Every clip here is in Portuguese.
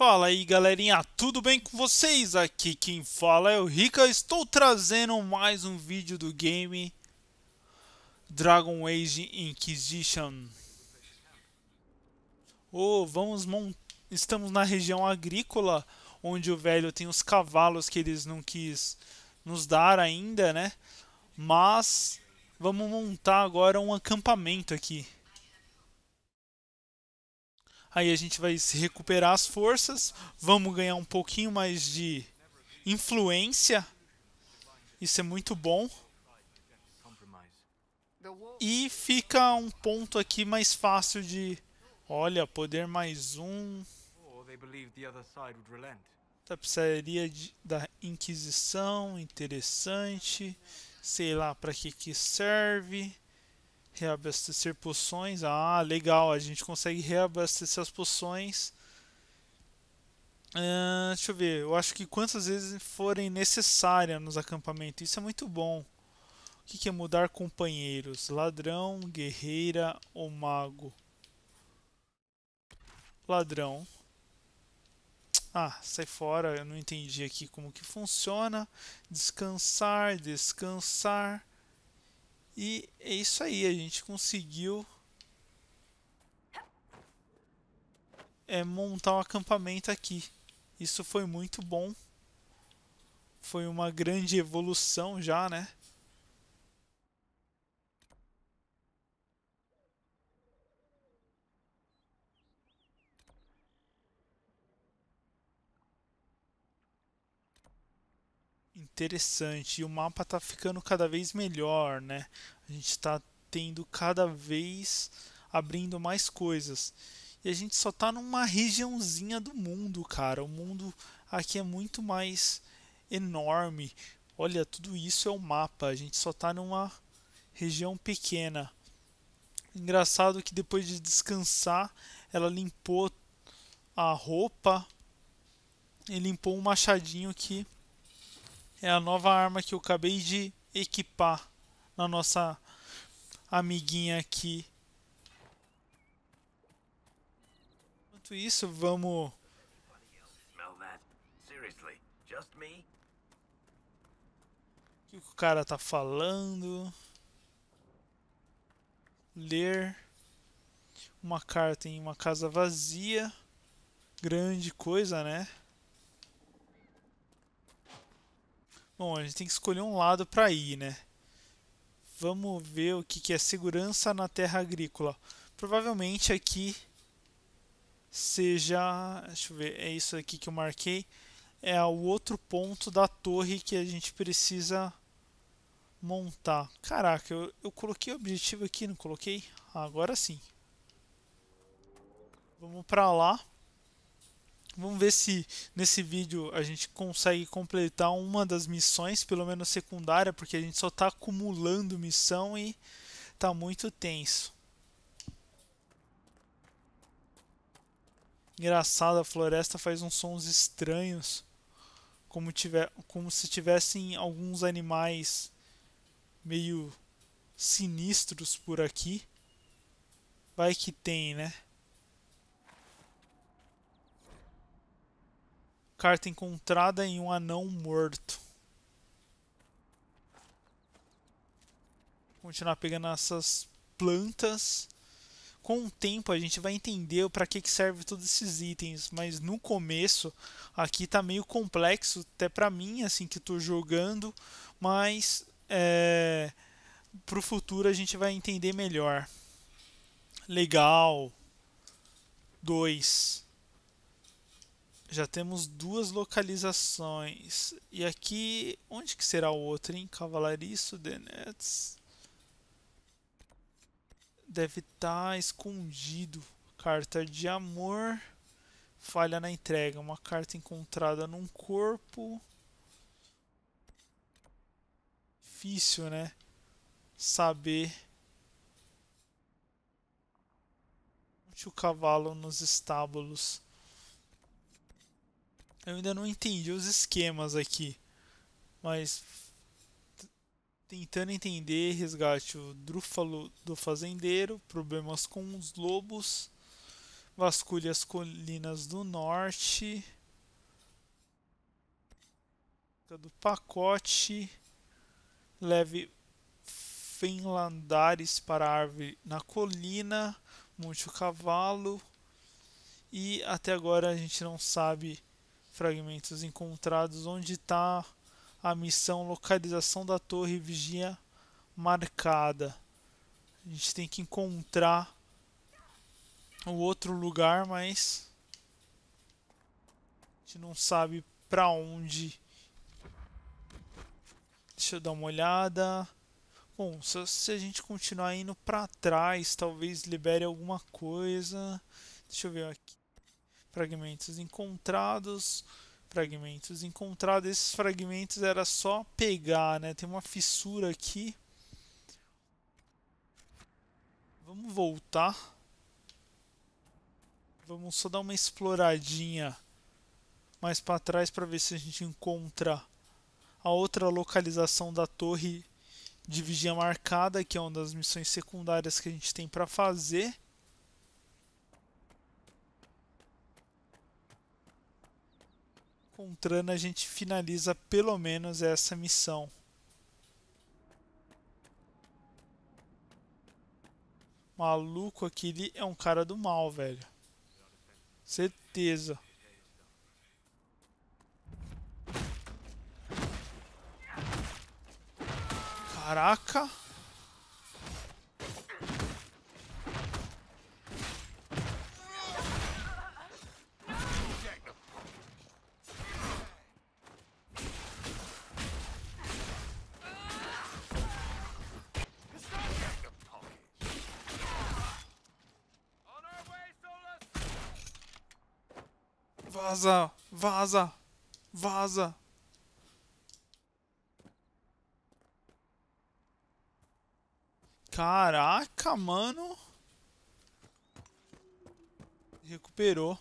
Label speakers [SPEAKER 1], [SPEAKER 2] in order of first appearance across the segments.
[SPEAKER 1] Fala aí galerinha, tudo bem com vocês? Aqui quem fala é o Rika, estou trazendo mais um vídeo do game Dragon Age Inquisition oh, vamos Estamos na região agrícola, onde o velho tem os cavalos que eles não quis nos dar ainda, né? Mas vamos montar agora um acampamento aqui aí a gente vai se recuperar as forças, vamos ganhar um pouquinho mais de influência, isso é muito bom. E fica um ponto aqui mais fácil de... Olha, poder mais um... Tapeçaria da Inquisição, interessante. Sei lá para que que serve. Reabastecer poções. Ah, legal. A gente consegue reabastecer as poções. Uh, deixa eu ver. Eu acho que quantas vezes forem necessárias nos acampamentos. Isso é muito bom. O que, que é mudar companheiros? Ladrão, guerreira ou mago? Ladrão. Ah, sai fora, eu não entendi aqui como que funciona. Descansar, descansar. E é isso aí, a gente conseguiu é, montar um acampamento aqui. Isso foi muito bom. Foi uma grande evolução já, né? interessante. E o mapa está ficando cada vez melhor, né? A gente está tendo cada vez abrindo mais coisas. E a gente só está numa regiãozinha do mundo, cara. O mundo aqui é muito mais enorme. Olha, tudo isso é o um mapa. A gente só está numa região pequena. Engraçado que depois de descansar, ela limpou a roupa e limpou um machadinho que é a nova arma que eu acabei de equipar na nossa amiguinha aqui. Enquanto isso, vamos... O que o cara tá falando? Ler uma carta em uma casa vazia. Grande coisa, né? Bom, a gente tem que escolher um lado para ir, né? Vamos ver o que, que é segurança na terra agrícola. Provavelmente aqui seja... Deixa eu ver, é isso aqui que eu marquei. É o outro ponto da torre que a gente precisa montar. Caraca, eu, eu coloquei o objetivo aqui, não coloquei? Ah, agora sim. Vamos para lá. Vamos ver se nesse vídeo a gente consegue completar uma das missões, pelo menos secundária, porque a gente só está acumulando missão e está muito tenso. Engraçado, a floresta faz uns sons estranhos, como, tiver, como se tivessem alguns animais meio sinistros por aqui. Vai que tem, né? Carta encontrada em um anão morto. Continuar pegando essas plantas. Com o tempo a gente vai entender para que, que serve todos esses itens, mas no começo aqui tá meio complexo, até para mim, assim, que estou jogando, mas é, para o futuro a gente vai entender melhor. Legal. 2 já temos duas localizações. E aqui, onde que será o outro, hein Cavalariço de nets Deve estar tá escondido. Carta de amor. Falha na entrega. Uma carta encontrada num corpo. Difícil, né? Saber onde o cavalo nos estábulos. Eu ainda não entendi os esquemas aqui, mas tentando entender resgate o drúfalo do fazendeiro, problemas com os lobos, vasculhe as colinas do norte, do pacote, leve Fenlandares para a árvore na colina, monte o cavalo e até agora a gente não sabe fragmentos encontrados onde está a missão localização da torre vigia marcada. A gente tem que encontrar o outro lugar, mas a gente não sabe para onde. Deixa eu dar uma olhada. Bom, se a gente continuar indo para trás, talvez libere alguma coisa. Deixa eu ver aqui fragmentos encontrados, fragmentos encontrados. Esses fragmentos era só pegar, né? Tem uma fissura aqui. Vamos voltar. Vamos só dar uma exploradinha mais para trás para ver se a gente encontra a outra localização da torre de vigia marcada, que é uma das missões secundárias que a gente tem para fazer. encontrando, a gente finaliza pelo menos essa missão. Maluco, aquele é um cara do mal, velho. Certeza. Caraca. Vaza! Vaza! Vaza! Caraca, mano! Recuperou.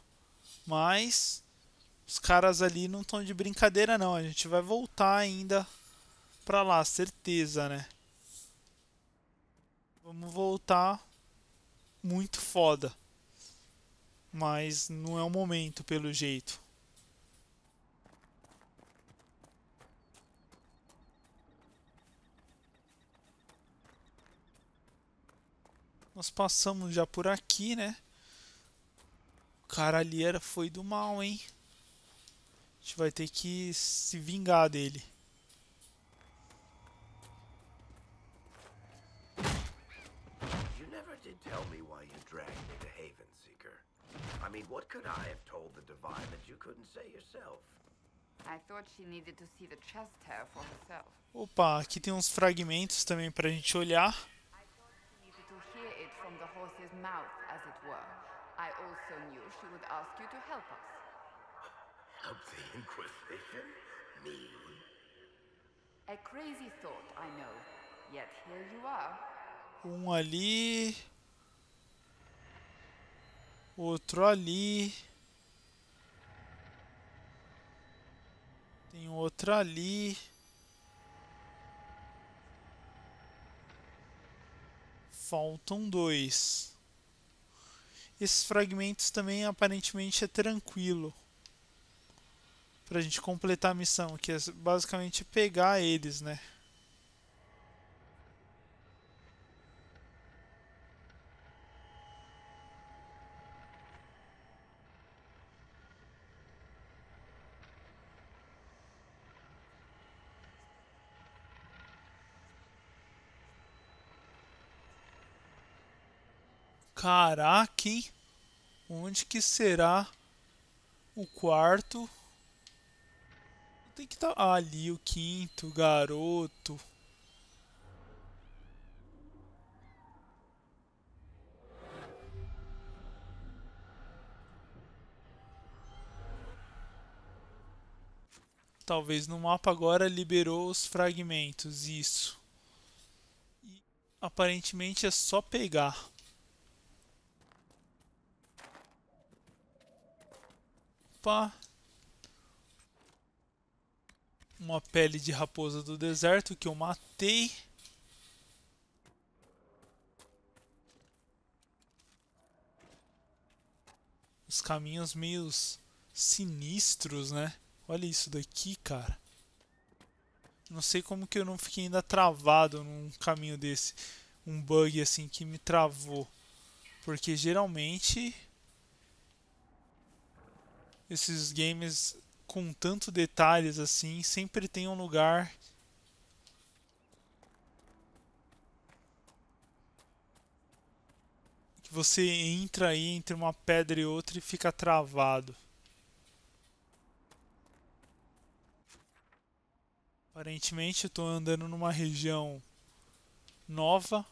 [SPEAKER 1] Mas... Os caras ali não estão de brincadeira, não. A gente vai voltar ainda pra lá, certeza, né? Vamos voltar muito foda. Mas não é o momento, pelo jeito. Nós passamos já por aqui, né? O cara ali era, foi do mal, hein? A gente vai ter que se vingar dele.
[SPEAKER 2] Você nunca me why you me to Haven Havenseeker. I mean, what could I have told the Divine that you couldn't say yourself? I thought she needed to see the chest hair for herself.
[SPEAKER 1] Opa, aqui tem uns fragmentos também pra gente olhar. I
[SPEAKER 2] thought she needed to hear it from the horse's mouth, as it were. I also knew she would ask you to help us. Help the Inquisition? Me? A crazy thought, I know. Yet here you are.
[SPEAKER 1] Um ali. Outro ali. Tem outro ali. Faltam dois. Esses fragmentos também aparentemente é tranquilo. Pra gente completar a missão, que é basicamente pegar eles, né? Caraca, hein? Onde que será o quarto? Tem que estar tá... ali o quinto, garoto. Talvez no mapa agora liberou os fragmentos, isso. E aparentemente é só pegar. Opa! Uma pele de raposa do deserto que eu matei. Os caminhos meio sinistros, né? Olha isso daqui, cara. Não sei como que eu não fiquei ainda travado num caminho desse. Um bug assim que me travou. Porque geralmente esses games com tanto detalhes assim sempre tem um lugar que você entra aí entre uma pedra e outra e fica travado. Aparentemente eu estou andando numa região nova.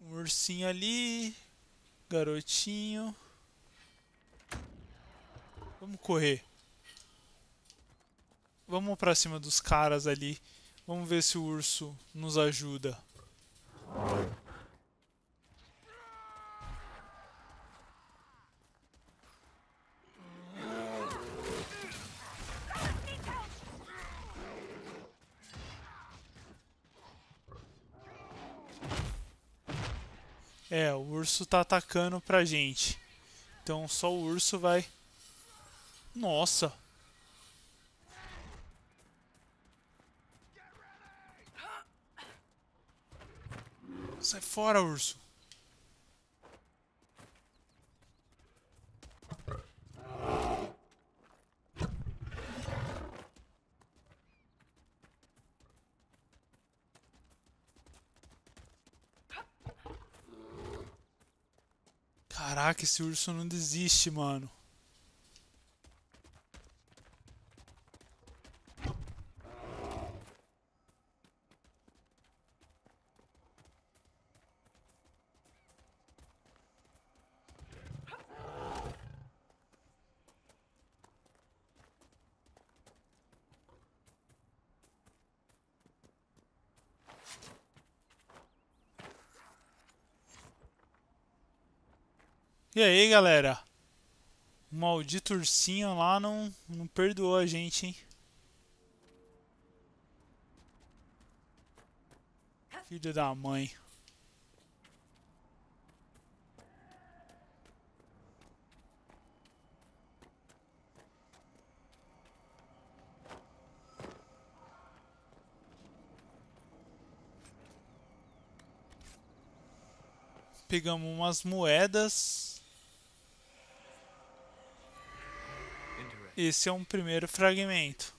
[SPEAKER 1] Um ursinho ali, garotinho. Vamos correr. Vamos pra cima dos caras ali. Vamos ver se o urso nos ajuda. É, o urso tá atacando pra gente. Então só o urso vai nossa. Sai fora, urso. Caraca, esse urso não desiste, mano. E aí, galera? O maldito ursinho lá não, não perdoou a gente, hein? Filho da mãe. Pegamos umas moedas. Esse é um primeiro fragmento.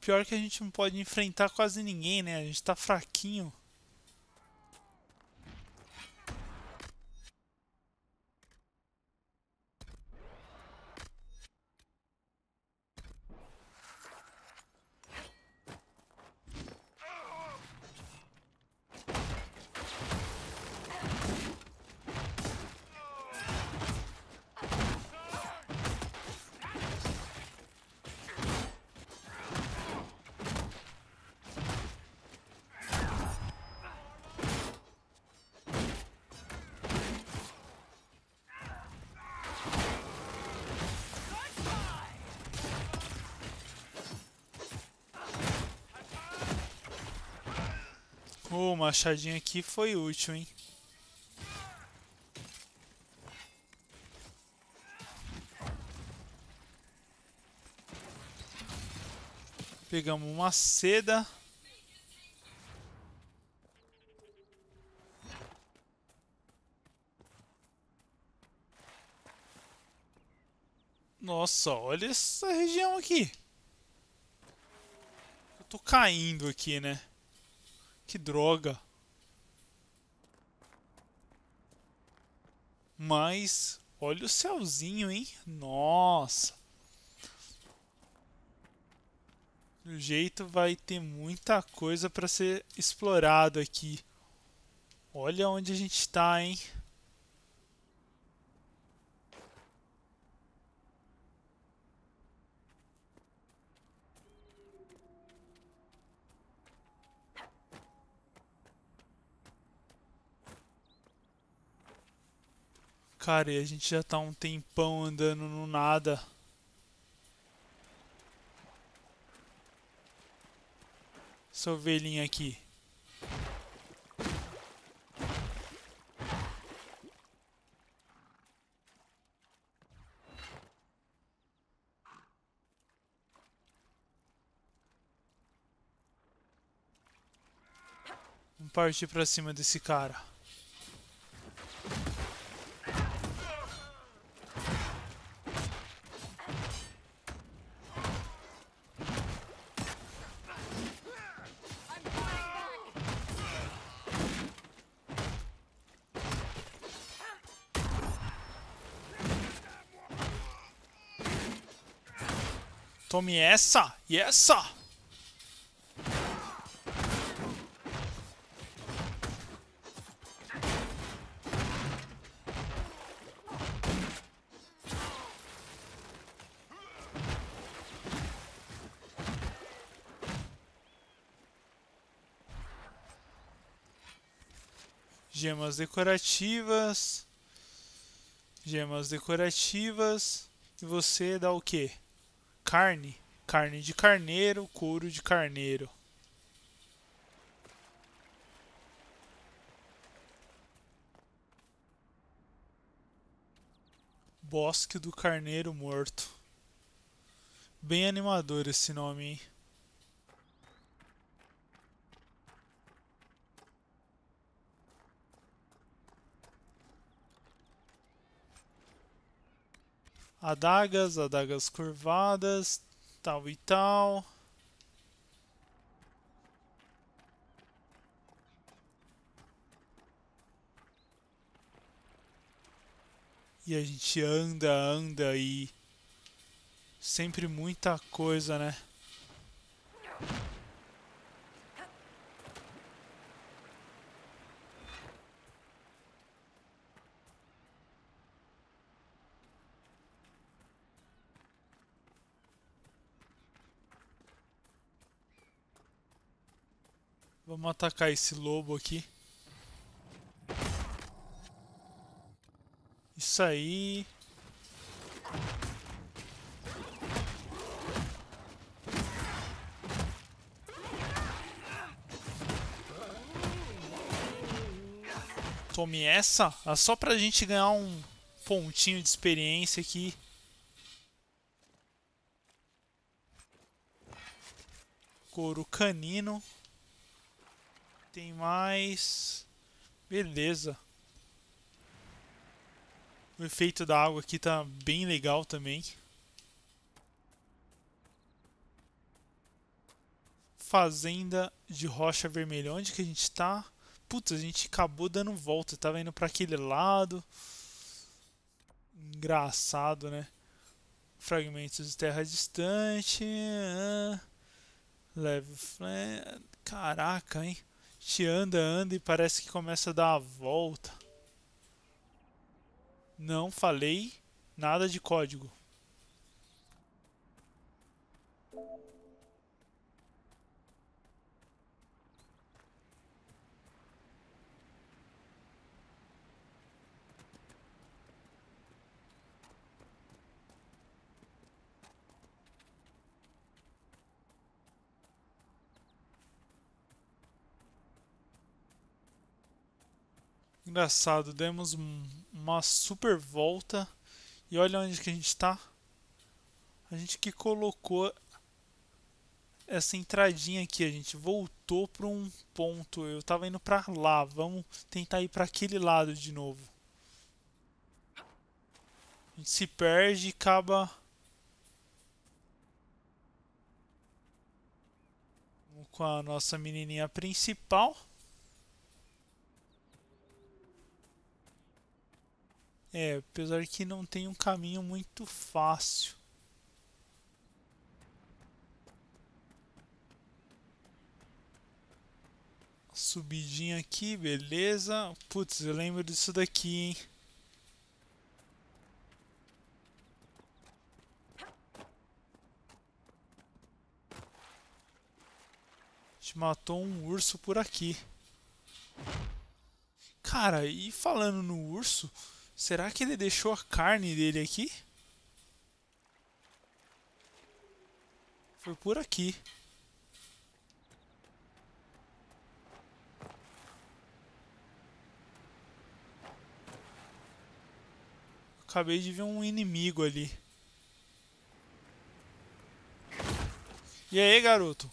[SPEAKER 1] Pior que a gente não pode enfrentar quase ninguém, né? A gente tá fraquinho. O oh, machadinho aqui foi útil, hein? Pegamos uma seda. Nossa, olha essa região aqui. Eu tô caindo aqui, né? Que droga. Mas, olha o céuzinho, hein? Nossa. Do jeito vai ter muita coisa para ser explorado aqui. Olha onde a gente está, hein? Cara, e a gente já tá um tempão andando no nada. Essa ovelhinha aqui. Vamos partir pra cima desse cara. Tome essa e essa. gemas decorativas, gemas decorativas, e você dá o quê? carne, carne de carneiro, couro de carneiro. Bosque do Carneiro Morto. Bem animador esse nome, hein? adagas, adagas curvadas, tal e tal. E a gente anda, anda e sempre muita coisa, né? Vamos atacar esse lobo aqui. Isso aí. Tome essa. É só pra gente ganhar um pontinho de experiência aqui. Couro canino. Tem mais... Beleza. O efeito da água aqui tá bem legal também. Fazenda de Rocha Vermelha. Onde que a gente tá? Putz, a gente acabou dando volta. Tava indo pra aquele lado. Engraçado, né? Fragmentos de terra distante. Ah. Leve... Caraca, hein? gente anda, anda e parece que começa a dar a volta. Não falei nada de código. engraçado, demos uma super volta e olha onde que a gente está. A gente que colocou essa entradinha aqui, a gente voltou para um ponto. Eu tava indo para lá, vamos tentar ir para aquele lado de novo. A gente se perde e acaba com a nossa menininha principal. É, apesar que não tem um caminho muito fácil. Subidinha aqui, beleza. Putz, eu lembro disso daqui, hein. A gente matou um urso por aqui. Cara, e falando no urso... Será que ele deixou a carne dele aqui? Foi por aqui. Acabei de ver um inimigo ali. E aí, garoto?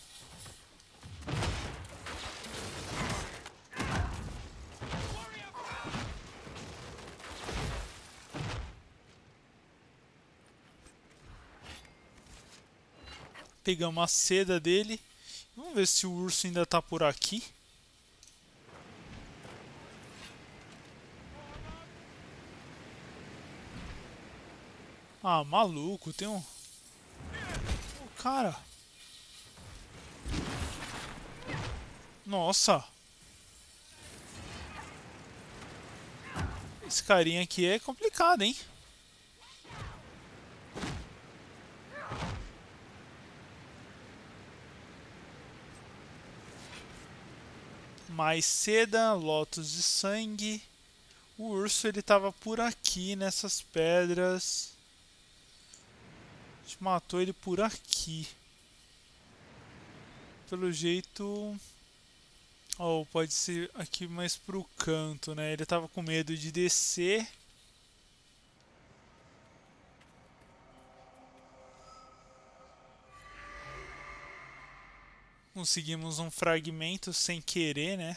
[SPEAKER 1] Pegamos a seda dele. Vamos ver se o urso ainda está por aqui. Ah, maluco, tem um... O cara... Nossa! Esse carinha aqui é complicado, hein? mais seda, lotos de sangue. O urso ele tava por aqui nessas pedras. A gente matou ele por aqui. Pelo jeito... Ou oh, pode ser aqui mais pro canto, né? Ele tava com medo de descer. conseguimos um fragmento sem querer, né?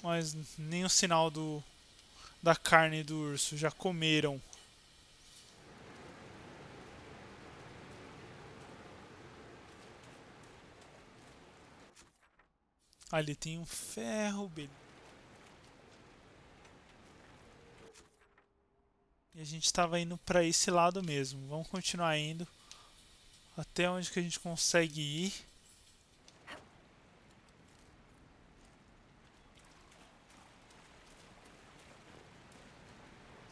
[SPEAKER 1] Mas nem o sinal do da carne do urso já comeram. Ali tem um ferro, beleza. E a gente estava indo para esse lado mesmo. Vamos continuar indo até onde que a gente consegue ir.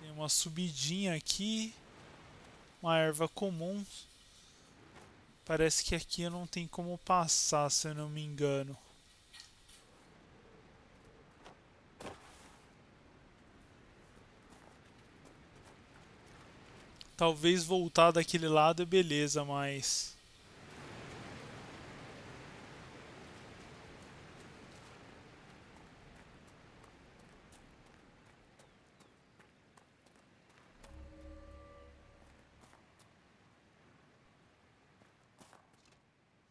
[SPEAKER 1] Tem uma subidinha aqui, uma erva comum. Parece que aqui não tem como passar, se eu não me engano. Talvez voltar daquele lado é beleza, mas...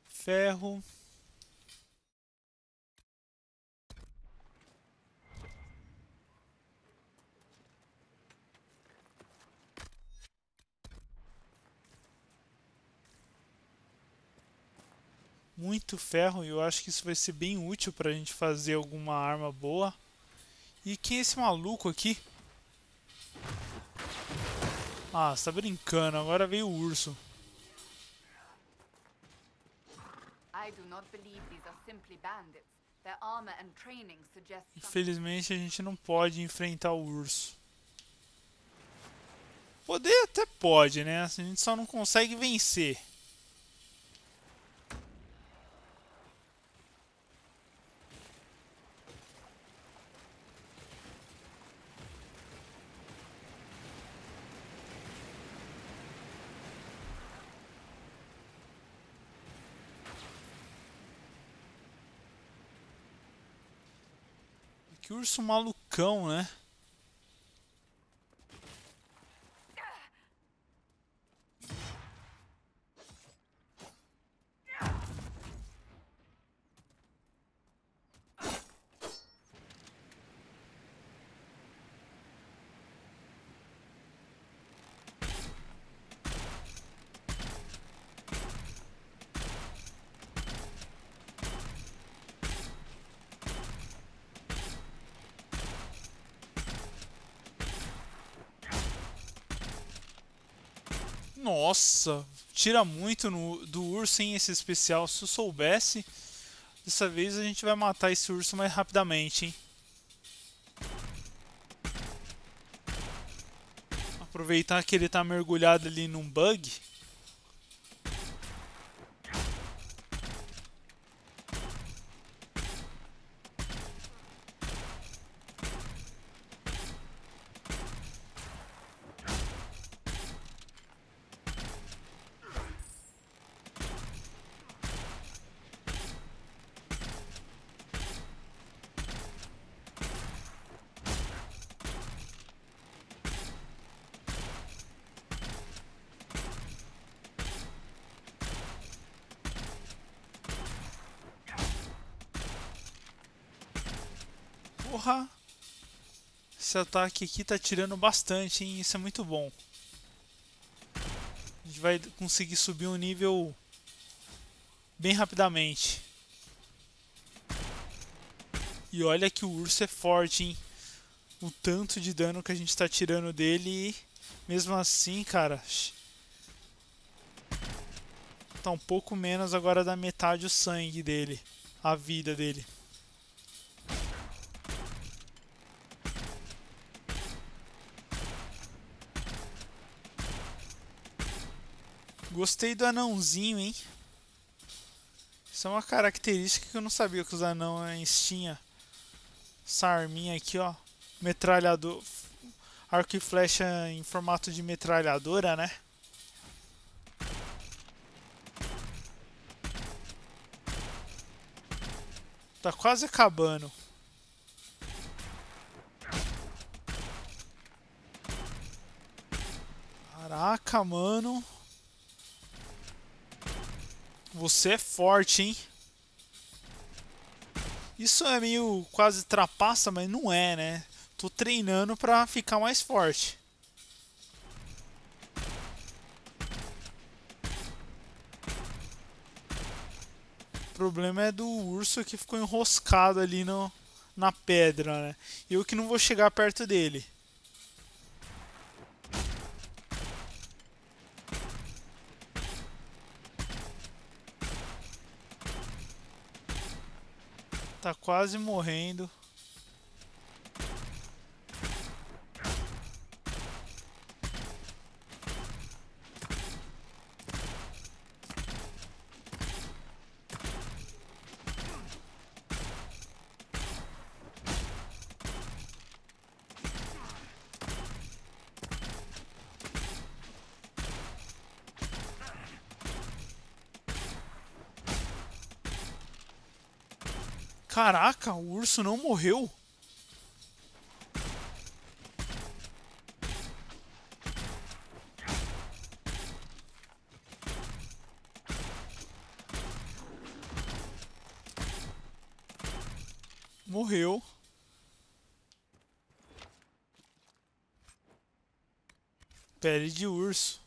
[SPEAKER 1] Ferro... muito ferro e eu acho que isso vai ser bem útil pra gente fazer alguma arma boa. E quem é esse maluco aqui? Ah, você tá brincando, agora veio o urso. Infelizmente a gente não pode enfrentar o urso. Poder até pode, né? A gente só não consegue vencer. que urso malucão, né? Nossa, tira muito no, do urso em esse especial. Se eu soubesse, dessa vez a gente vai matar esse urso mais rapidamente, hein? Aproveitar que ele tá mergulhado ali num bug. Porra! Esse ataque aqui tá tirando bastante, hein? Isso é muito bom. A gente vai conseguir subir um nível bem rapidamente. E olha que o urso é forte, hein? O tanto de dano que a gente tá tirando dele. Mesmo assim, cara... Tá um pouco menos agora da metade o sangue dele. A vida dele. Gostei do anãozinho, hein? Isso é uma característica que eu não sabia que os anões né, tinham. Essa arminha aqui, ó. Metralhador. Arco e flecha em formato de metralhadora, né? Tá quase acabando. Caraca, mano. Você é forte, hein? Isso é meio quase trapaça, mas não é, né? Tô treinando pra ficar mais forte. O problema é do urso que ficou enroscado ali no, na pedra, né? Eu que não vou chegar perto dele. tá quase morrendo. Caraca, o urso não morreu. Morreu. Pele de urso.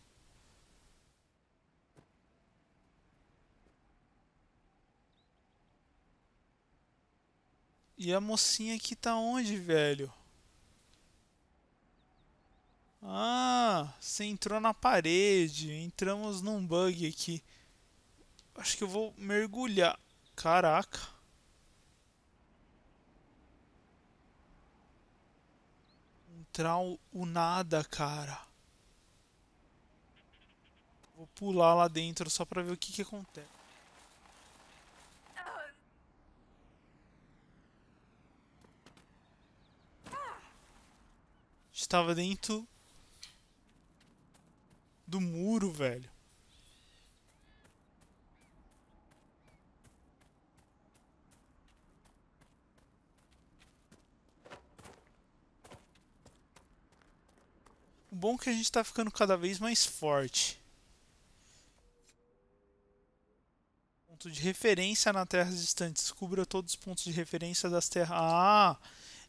[SPEAKER 1] E a mocinha aqui tá onde, velho? Ah, você entrou na parede. Entramos num bug aqui. Acho que eu vou mergulhar. Caraca. Entrar o, nada, cara. Vou pular lá dentro só pra ver o que que acontece. estava dentro do muro, velho. O bom é que a gente está ficando cada vez mais forte. Ponto de referência na Terra distante. Cubra todos os pontos de referência das terras. Ah!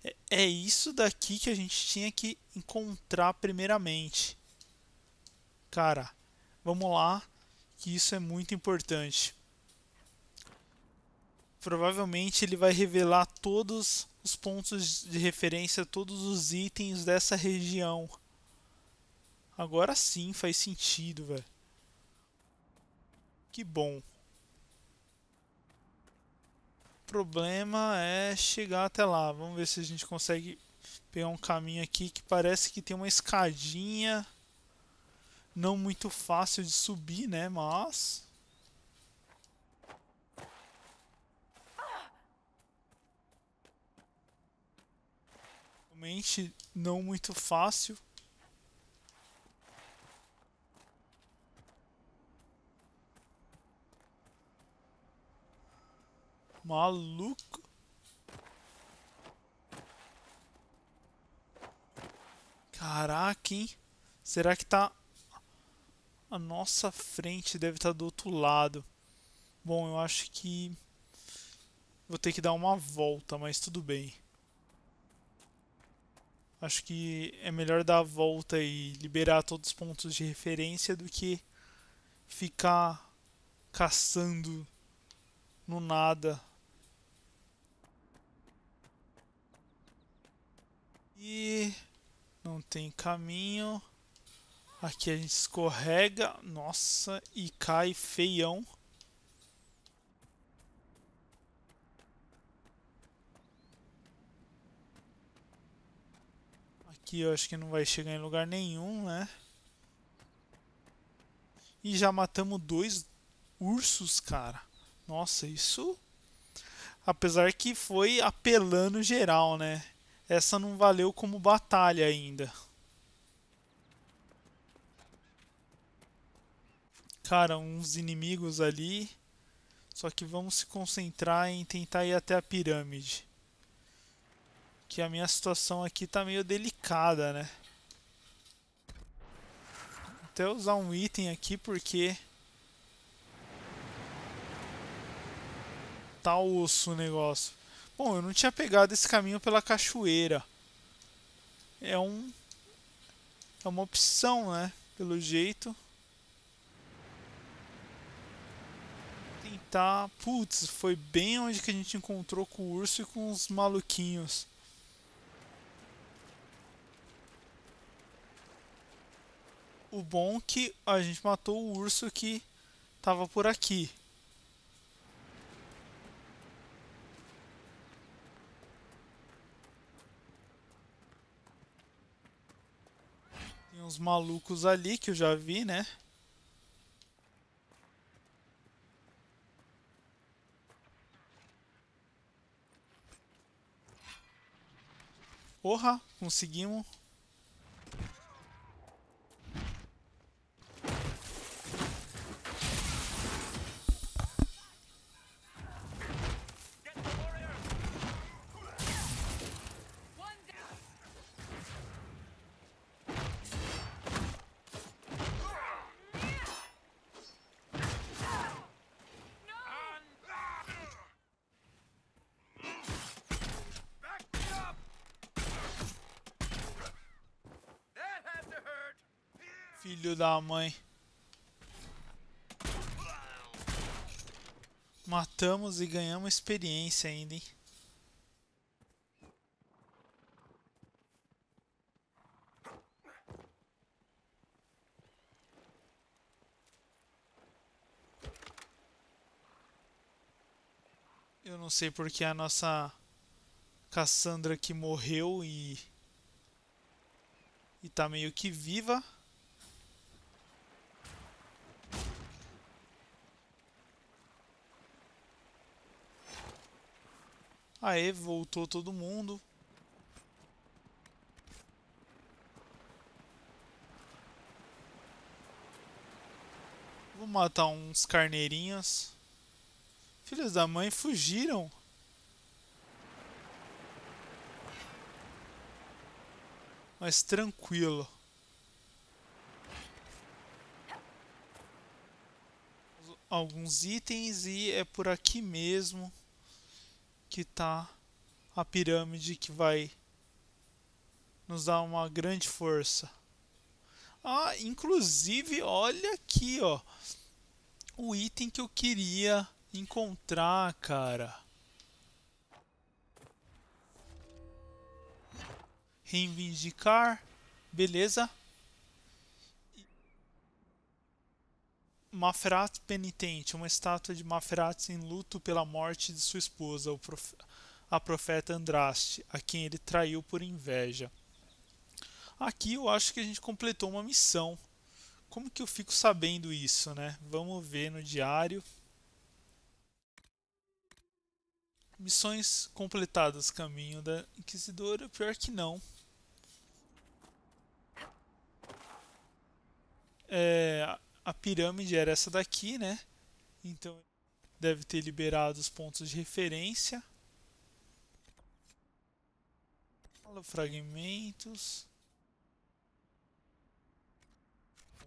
[SPEAKER 1] É, é isso daqui que a gente tinha que encontrar primeiramente. Cara, vamos lá, que isso é muito importante. Provavelmente ele vai revelar todos os pontos de referência, todos os itens dessa região. Agora sim faz sentido, velho. Que bom problema é chegar até lá. Vamos ver se a gente consegue pegar um caminho aqui que parece que tem uma escadinha não muito fácil de subir, né? Mas realmente não muito fácil. Maluco. Caraca, hein? Será que tá a nossa frente deve estar tá do outro lado. Bom, eu acho que vou ter que dar uma volta, mas tudo bem. Acho que é melhor dar a volta e liberar todos os pontos de referência do que ficar caçando no nada E não tem caminho. Aqui a gente escorrega. Nossa, e cai feião. Aqui eu acho que não vai chegar em lugar nenhum, né? E já matamos dois ursos, cara. Nossa, isso... Apesar que foi apelando geral, né? essa não valeu como batalha ainda. Cara, uns inimigos ali. Só que vamos se concentrar em tentar ir até a pirâmide. Que a minha situação aqui tá meio delicada, né? Vou até usar um item aqui porque... Tá osso o negócio. Bom, eu não tinha pegado esse caminho pela cachoeira. É um... É uma opção, né? Pelo jeito. Tentar... Putz, foi bem onde que a gente encontrou com o urso e com os maluquinhos. O bom é que a gente matou o urso que tava por aqui. uns malucos ali que eu já vi, né? Porra, conseguimos. Filho da mãe. Matamos e ganhamos experiência ainda, hein? Eu não sei porque a nossa Cassandra que morreu e... E tá meio que viva. Aí voltou todo mundo. Vou matar uns carneirinhas. Filhos da mãe fugiram. Mas tranquilo. Alguns itens e é por aqui mesmo que tá a pirâmide que vai nos dar uma grande força. Ah, inclusive, olha aqui, ó. O item que eu queria encontrar, cara. Reivindicar. Beleza. Maferat penitente, uma estátua de Maferat em luto pela morte de sua esposa, a profeta Andraste, a quem ele traiu por inveja. Aqui eu acho que a gente completou uma missão. Como que eu fico sabendo isso, né? Vamos ver no diário. Missões completadas, caminho da Inquisidora, pior que não. É, a pirâmide era essa daqui, né? Então deve ter liberado os pontos de referência. Fragmentos.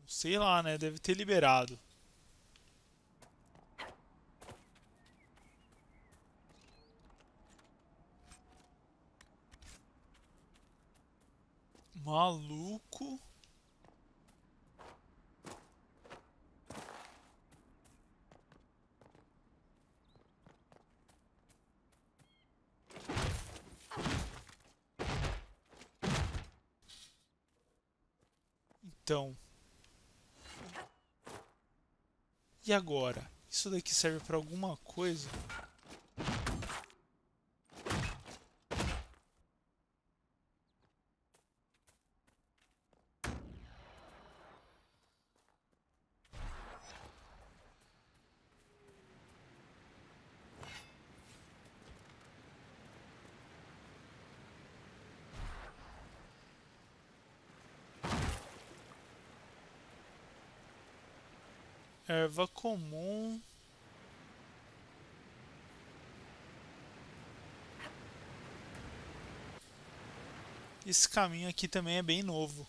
[SPEAKER 1] Sei lá, né? Deve ter liberado. Maluco. então. E agora? Isso daqui serve para alguma coisa? Erva comum. Esse caminho aqui também é bem novo.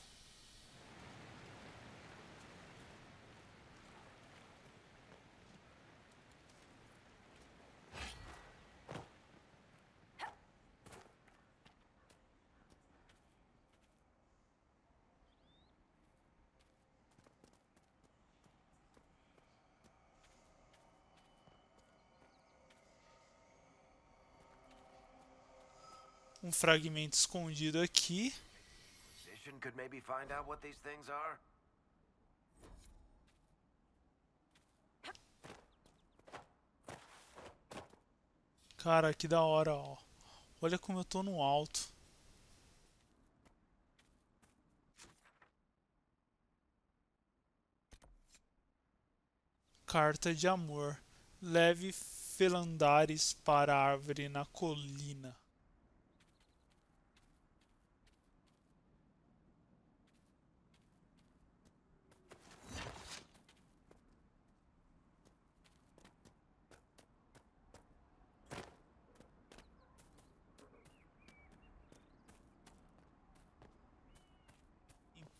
[SPEAKER 1] fragmento escondido aqui.
[SPEAKER 2] Could maybe find out these things are.
[SPEAKER 1] Cara, que da hora, ó. Olha como eu tô no alto. Carta de amor. Leve Felandares para a árvore na colina.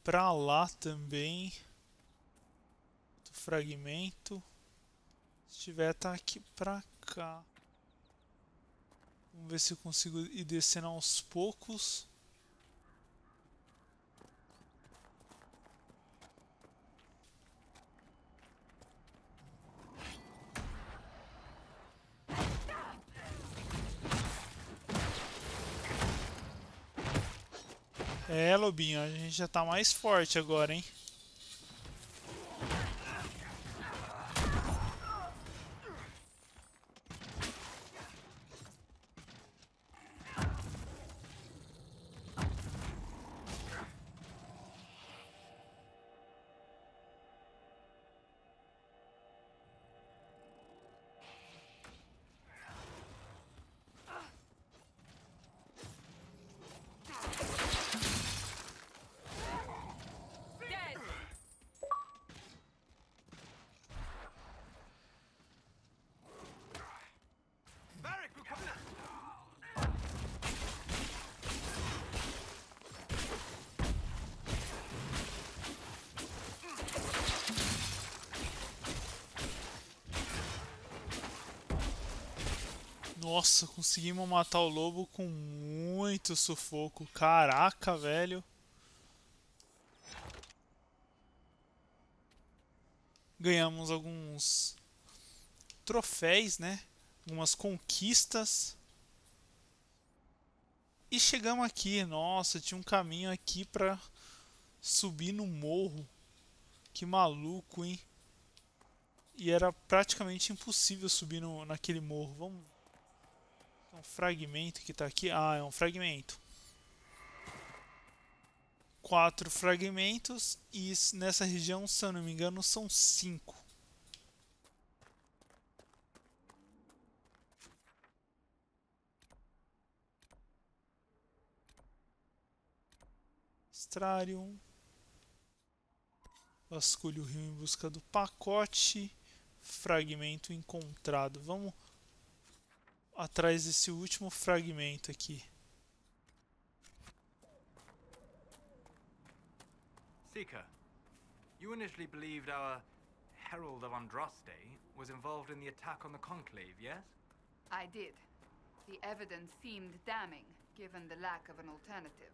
[SPEAKER 1] pra lá também do fragmento. Se tiver, tá aqui pra cá. Vamos ver se eu consigo ir descendo aos poucos. É, Lobinho, a gente já tá mais forte agora, hein? Nossa, conseguimos matar o lobo com muito sufoco. Caraca, velho. Ganhamos alguns troféus, né? Algumas conquistas. E chegamos aqui. Nossa, tinha um caminho aqui pra subir no morro. Que maluco, hein? E era praticamente impossível subir no, naquele morro. Vamos é um fragmento que está aqui. Ah, é um fragmento. Quatro fragmentos e nessa região, se eu não me engano, são cinco. Astrarium. Vasculhe o rio em busca do pacote. Fragmento encontrado. Vamos atrás desse último fragmento aqui.
[SPEAKER 2] Seeker, you initially believed our Herald of Andraste was involved in the attack on the Conclave, yes? I did. The evidence seemed damning, given the lack of an alternative.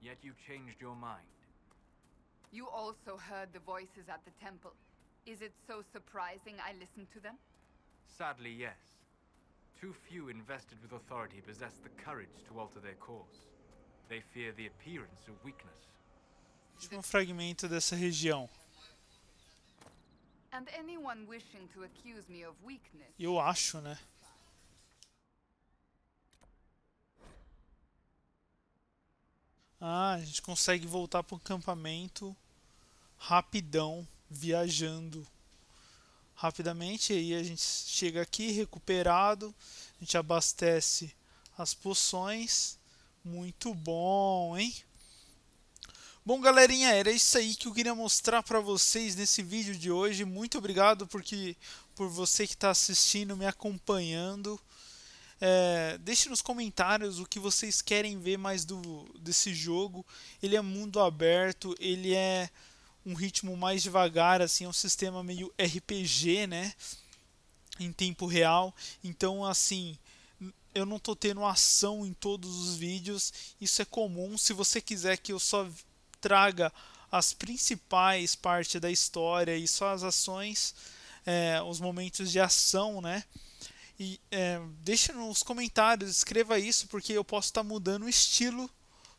[SPEAKER 2] Yet you changed your mind. You also heard the voices at the temple. Is it so surprising I listened to them? Sadly, yes. Too few invested with authority possess the courage to alter their course. They fear the appearance of weakness.
[SPEAKER 1] Um fragmento dessa região.
[SPEAKER 2] And anyone wishing to accuse me of weakness.
[SPEAKER 1] Eu acho, né? Ah, a gente consegue voltar pro campamento rapidão, viajando rapidamente. E aí a gente chega aqui recuperado, a gente abastece as poções. Muito bom, hein? Bom, galerinha, era isso aí que eu queria mostrar para vocês nesse vídeo de hoje. Muito obrigado porque, por você que está assistindo, me acompanhando. É, deixe nos comentários o que vocês querem ver mais do, desse jogo. Ele é mundo aberto, ele é um ritmo mais devagar, assim, é um sistema meio RPG, né? Em tempo real. Então, assim, eu não tô tendo ação em todos os vídeos. Isso é comum. Se você quiser que eu só traga as principais partes da história e só as ações, é, os momentos de ação, né? E é, deixa nos comentários, escreva isso, porque eu posso estar tá mudando o estilo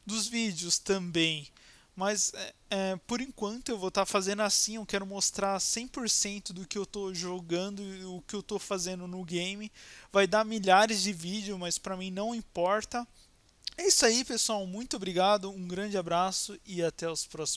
[SPEAKER 1] dos vídeos também. Mas é, é, por enquanto eu vou estar tá fazendo assim, eu quero mostrar 100% do que eu estou jogando e o que eu estou fazendo no game. Vai dar milhares de vídeos, mas para mim não importa. É isso aí, pessoal. Muito obrigado, um grande abraço e até os próximos.